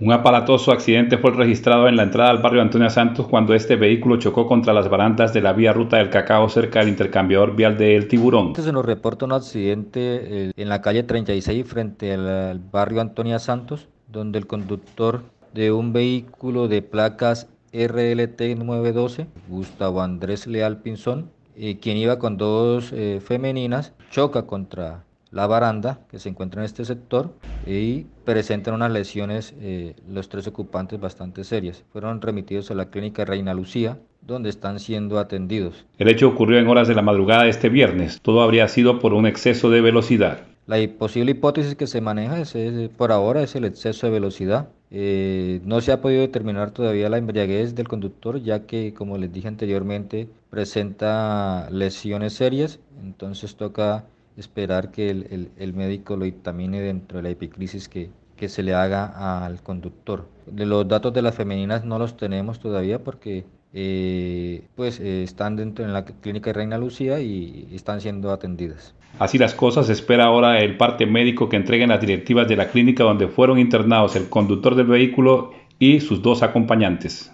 Un aparatoso accidente fue registrado en la entrada al barrio antonia Santos cuando este vehículo chocó contra las barandas de la vía Ruta del Cacao cerca del intercambiador vial de El Tiburón. Se nos reporta un accidente eh, en la calle 36 frente al barrio Antonia Santos, donde el conductor de un vehículo de placas RLT 912, Gustavo Andrés Leal Pinzón, eh, quien iba con dos eh, femeninas, choca contra la baranda que se encuentra en este sector y presentan unas lesiones eh, los tres ocupantes bastante serias. Fueron remitidos a la clínica Reina Lucía donde están siendo atendidos. El hecho ocurrió en horas de la madrugada de este viernes. Todo habría sido por un exceso de velocidad. La posible hipótesis que se maneja por ahora es el exceso de velocidad. Eh, no se ha podido determinar todavía la embriaguez del conductor, ya que, como les dije anteriormente, presenta lesiones serias. Entonces toca esperar que el, médico lo dictamine dentro de la epicrisis que, se le haga al conductor. de Los datos de las femeninas no los tenemos todavía porque eh, pues eh, están dentro de la clínica de Reina Lucía y están siendo atendidas. Así las cosas, espera ahora el parte médico que entreguen las directivas de la clínica donde fueron internados el conductor del vehículo y sus dos acompañantes.